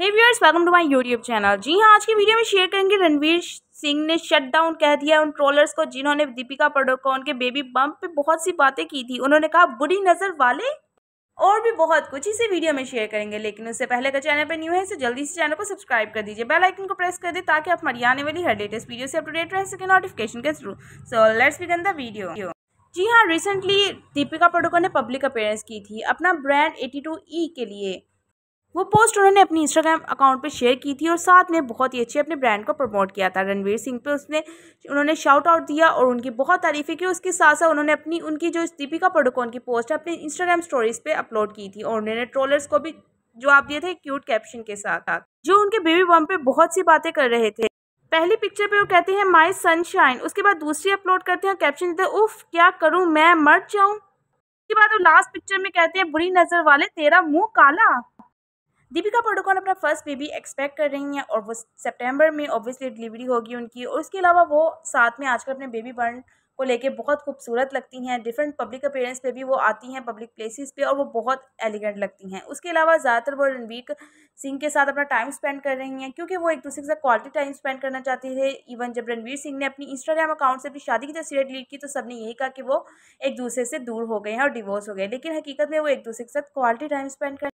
hey viewers welcome to my YouTube channel जी हाँ आज की वीडियो में शेयर करेंगे रणवीर सिंह ने शट डाउन कह दिया उन ट्रोलर्स को जिन्होंने दीपिका पडोको के बेबी बम्प पे बहुत सी बातें की थी उन्होंने कहा बुरी नज़र वाले और भी बहुत कुछ इसी वीडियो में शेयर करेंगे लेकिन उससे पहले अगर चैनल पर न्यू है इसे जल्दी से चैनल को सब्सक्राइब कर दीजिए बेल आइकन को प्रेस कर दे ताकि आप हमारी आने वाली हर लेटेस्ट वीडियो से अपडेट रह सके नोटिफिकेशन के through so let's begin the video जी हाँ रिसेंटली दीपिका पाडुकोण ने पब्लिक अपेयरेंस की थी अपना ब्रांड एटी टू ई के लिए वो पोस्ट उन्होंने अपनी इंस्टाग्राम अकाउंट पे शेयर की थी और साथ में बहुत ही अच्छे अपने ब्रांड को प्रमोट किया था रणवीर सिंह पे उसने उन्होंने शाउट आउट दिया और उनकी बहुत तारीफ़ें की उसके साथ साथ उन्होंने अपनी उनकी जो दीपिका पडुकोन की पोस्ट है अपने इंस्टाग्राम स्टोरीज़ पे अपलोड की थी और उन्होंने ट्रोलर्स को भी जो आप दिए थे क्यूट कैप्शन के साथ साथ जो उनके बेबी बम पे बहुत सी बातें कर रहे थे पहली पिक्चर पे वो कहते हैं माई सनशाइन उसके बाद दूसरी अपलोड करते हैं कैप्शन देते हैं उफ क्या करूँ मैं मर जाऊं उसके बाद वो लास्ट पिक्चर में कहते हैं बुरी नजर वाले तेरा मुंह काला दीपिका पाडुकोन अपना फर्स्ट बेबी एक्सपेक्ट कर रही हैं और वो सितंबर में ऑब्वियसली डिलीवरी होगी उनकी और उसके अलावा वो साथ में आजकल अपने बेबी बर्न को लेके बहुत खूबसूरत लगती हैं डिफरेंट पब्लिक अपेयरेंस पे भी वो आती हैं पब्लिक प्लेसेस पे और वो बहुत एलिगेंट लगती हैं उसके अलावा ज़्यादातर वो रणवीर सिंह के साथ अपना टाइम स्पेंड कर रही हैं क्योंकि वो एक दूसरे के साथ क्वालिटी टाइम स्पेंड करना चाहती थे इवन जब रणवीर सिंह ने अपनी इंस्टाग्राम अकाउंट से अपनी शादी की तस्वीरें डिलीट की तो ने यही कहा कि वो एक दूसरे से दूर हो गए हैं और डिवोर्स हो गए लेकिन हकीकत में वो एक दूसरे के साथ क्वालिटी टाइम स्पेंड कर